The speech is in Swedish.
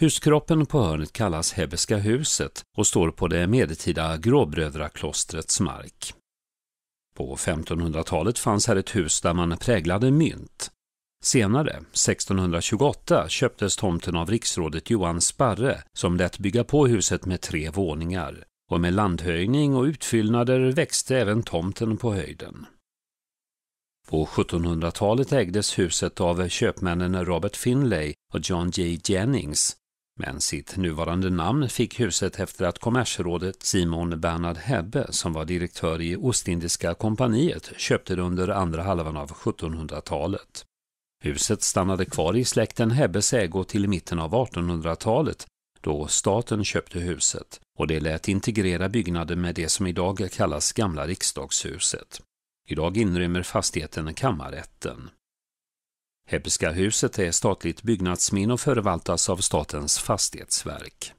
Huskroppen på hörnet kallas Hebbeska huset och står på det medeltida Gråbrödraklostrets mark. På 1500-talet fanns här ett hus där man präglade mynt. Senare, 1628, köptes tomten av riksrådet Johan Sparre som lät bygga på huset med tre våningar och med landhöjning och utfyllnader växte även tomten på höjden. På 1700-talet ägdes huset av köpmännen Robert Finlay och John J. Jennings men sitt nuvarande namn fick huset efter att kommersrådet Simon Bernhard Hebbe, som var direktör i Ostindiska kompaniet, köpte det under andra halvan av 1700-talet. Huset stannade kvar i släkten Hebbes ägo till mitten av 1800-talet, då staten köpte huset, och det lät integrera byggnaden med det som idag kallas Gamla riksdagshuset. Idag inrymmer fastigheten kammarrätten. Hebbska huset är statligt byggnadsminne och förvaltas av Statens fastighetsverk.